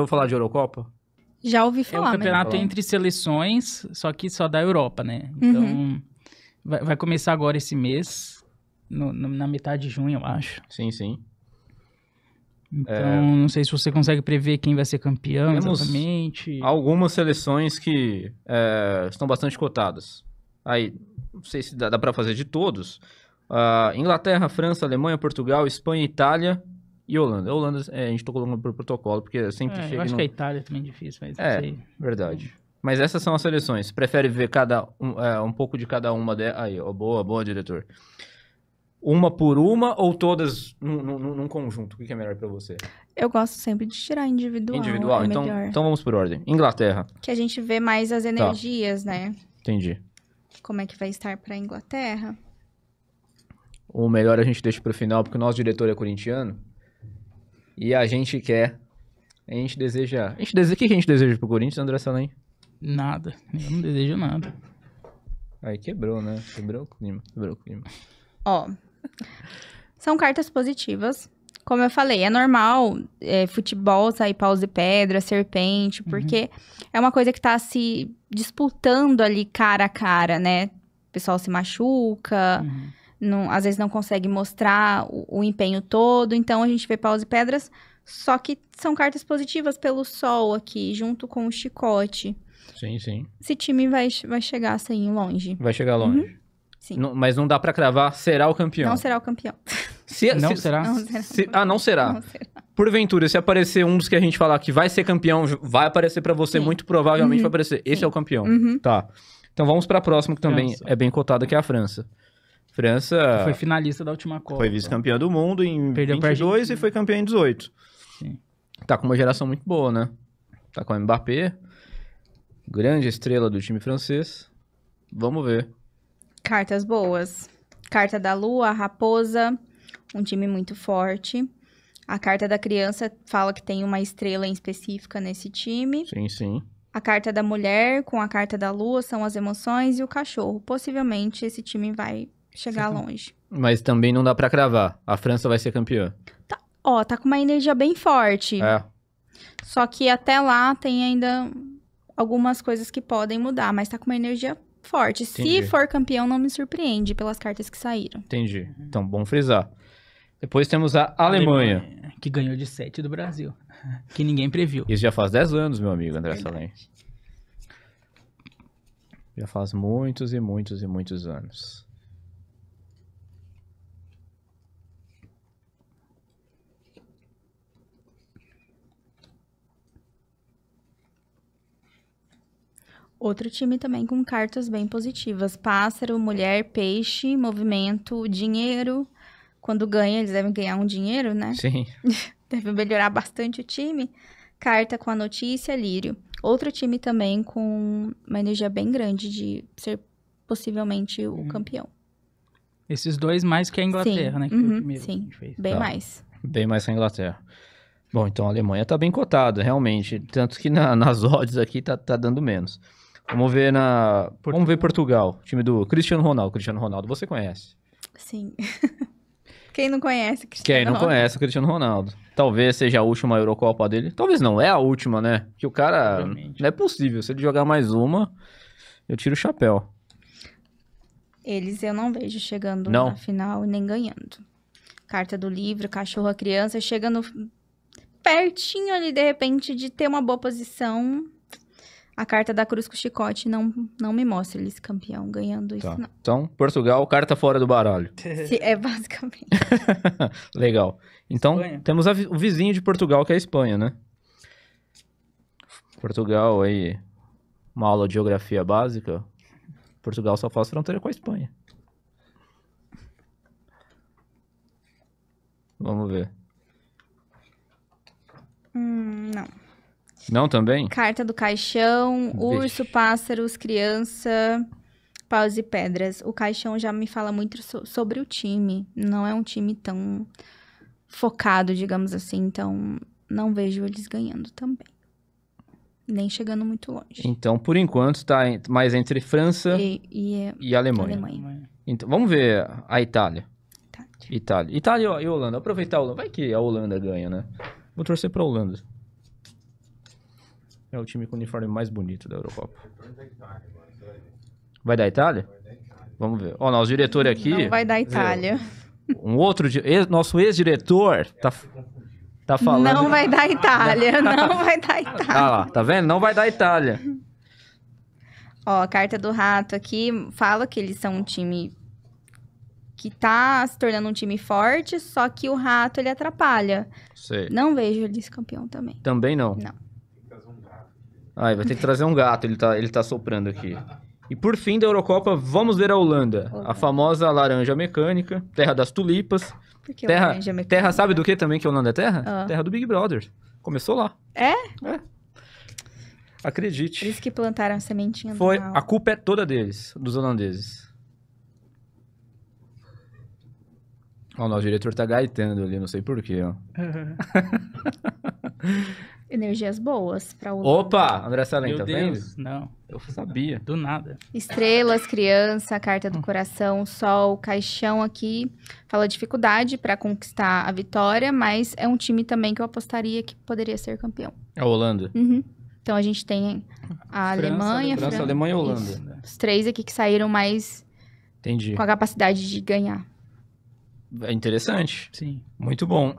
Vou falar de Eurocopa? Já ouvi falar. É um campeonato entre seleções, só que só da Europa, né? Uhum. Então, uhum. vai, vai, começar agora esse mês, no, no, na metade de junho, eu acho. Sim, sim. Então, é... não sei se você consegue prever quem vai ser campeão Temos exatamente. Algumas seleções que é, estão bastante cotadas. Aí, não sei se dá, dá para fazer de todos. Uh, Inglaterra, França, Alemanha, Portugal, Espanha, Itália e Holanda. A Holanda, é, a gente tô colocando por protocolo, porque sempre é, chega. Eu acho no... que a Itália é também é difícil, mas. É, sei. verdade. Mas essas são as seleções. Prefere ver cada um, é, um pouco de cada uma delas. Aí, ó, boa, boa, diretor. Uma por uma ou todas num, num, num conjunto? O que é melhor para você? Eu gosto sempre de tirar individual. Individual, é então, então vamos por ordem. Inglaterra. Que a gente vê mais as tá. energias, tá. né? Entendi. Como é que vai estar para Inglaterra? O melhor a gente deixa para o final, porque o nosso diretor é corintiano. E a gente quer. A gente deseja. A gente deseja. O que a gente deseja pro Corinthians, André Salém? Nada. Eu não desejo nada. Aí quebrou, né? Quebrou o clima. Quebrou o clima. Ó. São cartas positivas. Como eu falei, é normal é, futebol sair paus de pedra, serpente, uhum. porque uhum. é uma coisa que tá se disputando ali cara a cara, né? O pessoal se machuca. Uhum não, às vezes não consegue mostrar o, o empenho todo, então a gente vê paus e pedras, só que são cartas positivas pelo sol aqui, junto com o chicote. Sim, sim. Esse time vai, vai chegar assim longe. Vai chegar uhum. longe. Uhum. Sim. Não, mas não dá para cravar, será o campeão. Não será o campeão. Se, não, se, será? não será? Se, ah, não será. não será. Porventura, se aparecer um dos que a gente falar que vai ser campeão, vai aparecer para você, sim. muito provavelmente uhum. vai aparecer. Esse sim. é o campeão. Uhum. Tá. Então vamos para próximo, que também França. é bem cotado que é a França. França. Que foi finalista da última Copa. Foi vice-campeã do mundo em Perdeu 22 e foi campeã em 18. Sim. Tá com uma geração muito boa, né? Tá com o Mbappé, grande estrela do time francês. Vamos ver. Cartas boas. Carta da Lua, a Raposa, um time muito forte. A carta da criança fala que tem uma estrela em específica nesse time. Sim, sim. A carta da mulher com a carta da lua são as emoções e o cachorro. Possivelmente esse time vai chegar Sim. longe. Mas também não dá para cravar. A França vai ser campeã. Tá, ó, tá com uma energia bem forte. É. Só que até lá tem ainda algumas coisas que podem mudar, mas tá com uma energia forte. Entendi. Se for campeão, não me surpreende pelas cartas que saíram. Entendi. Então, bom frisar. Depois temos a Alemanha. Alemanha que ganhou de 7 do Brasil. Que ninguém previu. Isso já faz 10 anos, meu amigo André Verdade. Salem. Já faz muitos e muitos e muitos anos. Outro time também com cartas bem positivas: pássaro, mulher, peixe, movimento, dinheiro. Quando ganha, eles devem ganhar um dinheiro, né? Sim. Deve melhorar bastante o time. Carta com a notícia, lírio. Outro time também com uma energia bem grande de ser possivelmente o uhum. campeão. Esses dois mais que a Inglaterra, sim. né? Que uhum, primeiro sim, bem tá. mais. Bem mais que a Inglaterra. Bom, então a Alemanha tá bem cotada, realmente. Tanto que na, nas odds aqui tá, tá dando menos. Vamos ver na. Portugal. Vamos ver Portugal, time do Cristiano Ronaldo. Cristiano Ronaldo, você conhece? Sim. Quem não conhece Cristiano Quem não conhece o Cristiano Ronaldo. Talvez seja a última Eurocopa dele. Talvez não, é a última, né? Que o cara. Realmente. Não é possível. Se ele jogar mais uma, eu tiro o chapéu. Eles eu não vejo chegando não. na final e nem ganhando. Carta do livro, cachorro, a criança, chegando pertinho ali, de repente, de ter uma boa posição a carta da cruz com o chicote não, não me mostra eles campeão ganhando isso, tá. não. Então, Portugal, carta fora do baralho. É. Se, é, basicamente. Legal. Então, Espanha. temos a, o vizinho de Portugal, que é a Espanha, né? Portugal aí, uma aula de geografia básica. Portugal só faz fronteira com a Espanha. Vamos ver. Não também? Carta do Caixão, Vixe. Urso, Pássaros, Criança, Paus e Pedras. O Caixão já me fala muito so sobre o time. Não é um time tão focado, digamos assim. Então, não vejo eles ganhando também. Nem chegando muito longe. Então, por enquanto, está mais entre França e, e, é, e Alemanha. Alemanha. Então, vamos ver a Itália. Itália. Itália. Itália e Holanda. Aproveitar a Holanda. Vai que a Holanda ganha, né? Vou torcer pra Holanda. É o time com o uniforme mais bonito da Eurocopa. Vai dar Itália? Vamos ver. Ó, nosso diretor aqui. Não vai dar Itália. Um outro. nosso ex-diretor tá, tá falando. Não vai dar Itália. Não vai dar Itália. Ah lá, tá vendo? Não vai dar Itália. Ó, a carta do rato aqui fala que eles são um time que tá se tornando um time forte, só que o rato ele atrapalha. Sei. Não vejo eles campeão também. Também não. Não. Ai, vai ter que trazer um gato, ele tá, ele tá soprando aqui. E por fim da Eurocopa, vamos ver a Holanda, a famosa laranja mecânica, terra das tulipas. Porque terra, laranja mecânica? terra sabe do que também que a Holanda é terra? Ah. Terra do Big Brother. Começou lá. É? É. Acredite. Por isso que plantaram a sementinha Foi, do mal. A culpa é toda deles, dos holandeses. Ó, o nosso diretor tá gaitando ali, não sei porquê, ó. Uhum. Energias boas para o. Opa, André Salem, tá vendo? Não. Eu sabia. Do nada. Estrelas, criança, carta do coração, sol, caixão aqui. Fala dificuldade para conquistar a vitória, mas é um time também que eu apostaria que poderia ser campeão. É a Holanda. Uhum. Então a gente tem a França, Alemanha, França, Fran... Alemanha e Holanda. Isso. Os três aqui que saíram mais Entendi. com a capacidade de ganhar. É interessante. Sim. Muito bom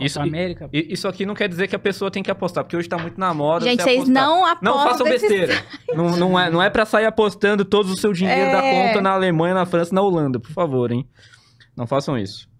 isso, América. isso aqui não quer dizer que a pessoa tem que apostar, porque hoje tá muito na moda. Gente, vocês apostar. não apostam. Não façam besteira. Não, não, é, não é pra sair apostando todo o seu dinheiro é... da conta na Alemanha, na França, na Holanda, por favor, hein? Não façam isso.